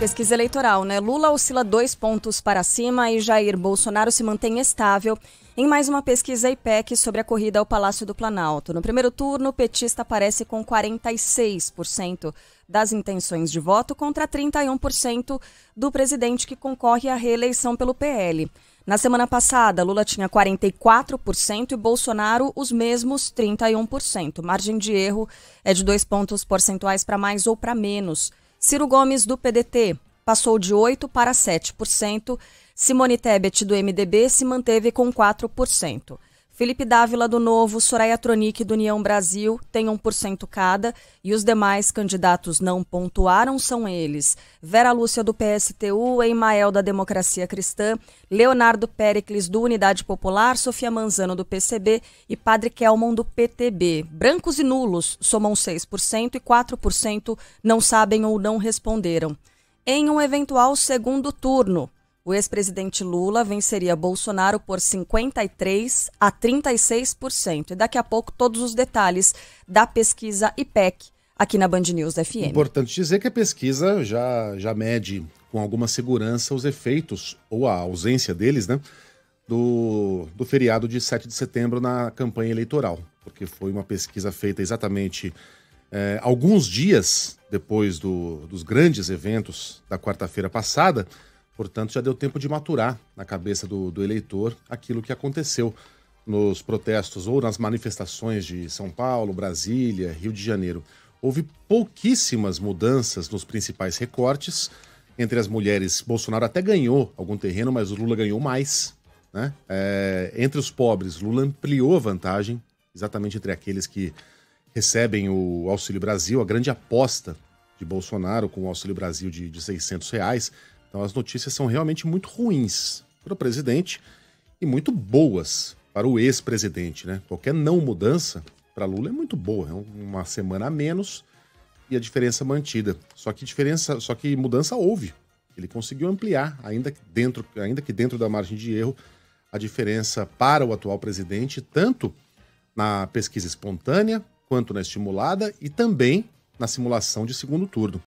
Pesquisa eleitoral, né? Lula oscila dois pontos para cima e Jair Bolsonaro se mantém estável em mais uma pesquisa IPEC sobre a corrida ao Palácio do Planalto. No primeiro turno, o petista aparece com 46% das intenções de voto contra 31% do presidente que concorre à reeleição pelo PL. Na semana passada, Lula tinha 44% e Bolsonaro os mesmos 31%. Margem de erro é de dois pontos percentuais para mais ou para menos. Ciro Gomes, do PDT, passou de 8% para 7%. Simone Tebet, do MDB, se manteve com 4%. Felipe Dávila do Novo, Soraya Tronic do União Brasil têm 1% cada e os demais candidatos não pontuaram são eles: Vera Lúcia do PSTU, Emael da Democracia Cristã, Leonardo Pericles do Unidade Popular, Sofia Manzano do PCB e Padre Kelmon do PTB. Brancos e nulos somam 6% e 4% não sabem ou não responderam. Em um eventual segundo turno, o ex-presidente Lula venceria Bolsonaro por 53 a 36%. E daqui a pouco todos os detalhes da pesquisa IPEC aqui na Band News FM. Importante dizer que a pesquisa já, já mede com alguma segurança os efeitos ou a ausência deles, né? Do, do feriado de 7 de setembro na campanha eleitoral, porque foi uma pesquisa feita exatamente é, alguns dias depois do, dos grandes eventos da quarta-feira passada, Portanto, já deu tempo de maturar na cabeça do, do eleitor aquilo que aconteceu nos protestos ou nas manifestações de São Paulo, Brasília, Rio de Janeiro. Houve pouquíssimas mudanças nos principais recortes. Entre as mulheres, Bolsonaro até ganhou algum terreno, mas o Lula ganhou mais. Né? É, entre os pobres, Lula ampliou a vantagem, exatamente entre aqueles que recebem o Auxílio Brasil, a grande aposta de Bolsonaro com o Auxílio Brasil de, de 600 reais. Então as notícias são realmente muito ruins para o presidente e muito boas para o ex-presidente, né? Qualquer não mudança para Lula é muito boa, é uma semana a menos e a diferença mantida. Só que diferença, só que mudança houve. Ele conseguiu ampliar, ainda que dentro, ainda que dentro da margem de erro, a diferença para o atual presidente, tanto na pesquisa espontânea quanto na estimulada e também na simulação de segundo turno.